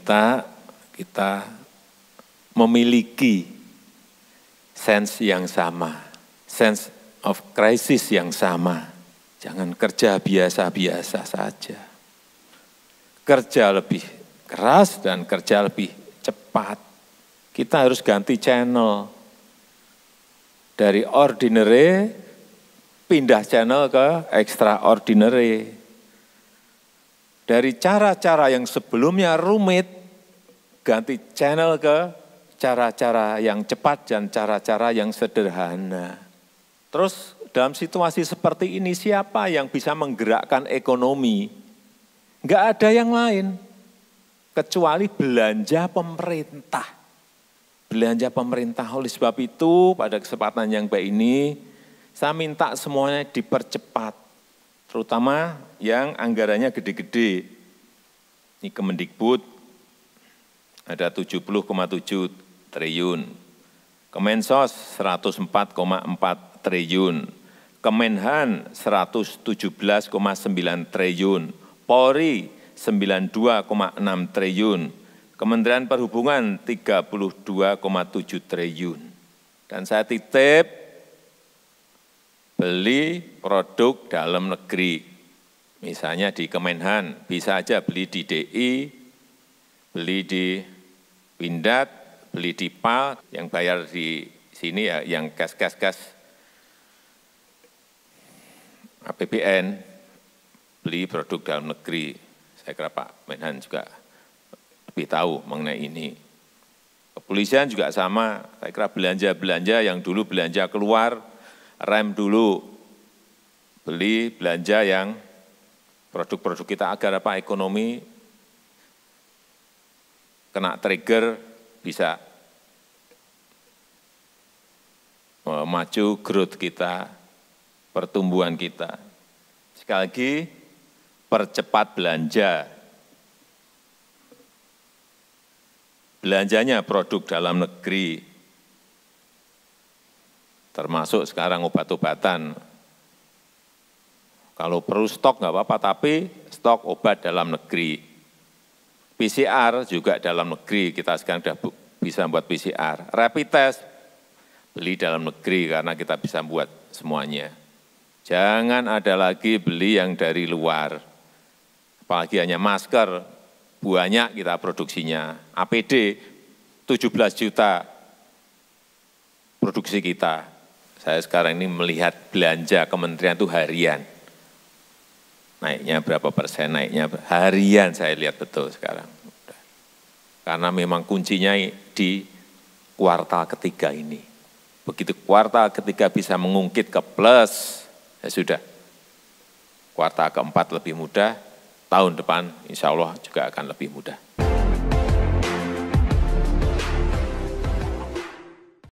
minta kita memiliki sense yang sama, sense of crisis yang sama. Jangan kerja biasa-biasa saja. Kerja lebih keras dan kerja lebih cepat. Kita harus ganti channel. Dari ordinary pindah channel ke extraordinary dari cara-cara yang sebelumnya rumit, ganti channel ke cara-cara yang cepat dan cara-cara yang sederhana. Terus dalam situasi seperti ini siapa yang bisa menggerakkan ekonomi? Enggak ada yang lain kecuali belanja pemerintah. Belanja pemerintah oleh sebab itu pada kesempatan yang baik ini saya minta semuanya dipercepat terutama yang anggarannya gede-gede. Ini Kemendikbud ada 70,7 triliun, Kemensos 104,4 triliun, Kemenhan 117,9 triliun, Polri 92,6 triliun, Kementerian Perhubungan 32,7 triliun. Dan saya titip beli produk dalam negeri. Misalnya di Kemenhan, bisa aja beli di DI, beli di Windat, beli di PAL, yang bayar di sini ya yang kas-kas-kas APBN, beli produk dalam negeri. Saya kira Pak Menhan juga lebih tahu mengenai ini. Kepolisian juga sama, saya kira belanja-belanja yang dulu belanja keluar, rem dulu, beli belanja yang produk-produk kita agar apa ekonomi kena trigger bisa memacu growth kita, pertumbuhan kita. Sekali lagi, percepat belanja. Belanjanya produk dalam negeri, termasuk sekarang obat-obatan. Kalau perlu stok nggak apa-apa, tapi stok obat dalam negeri. PCR juga dalam negeri, kita sekarang sudah bisa buat PCR. Rapid test, beli dalam negeri karena kita bisa buat semuanya. Jangan ada lagi beli yang dari luar. Apalagi hanya masker, banyak kita produksinya. APD 17 juta produksi kita. Saya sekarang ini melihat belanja kementerian itu harian. Naiknya berapa persen, naiknya harian saya lihat betul sekarang. Karena memang kuncinya di kuartal ketiga ini. Begitu kuartal ketiga bisa mengungkit ke plus, ya sudah. Kuartal keempat lebih mudah, tahun depan insya Allah juga akan lebih mudah.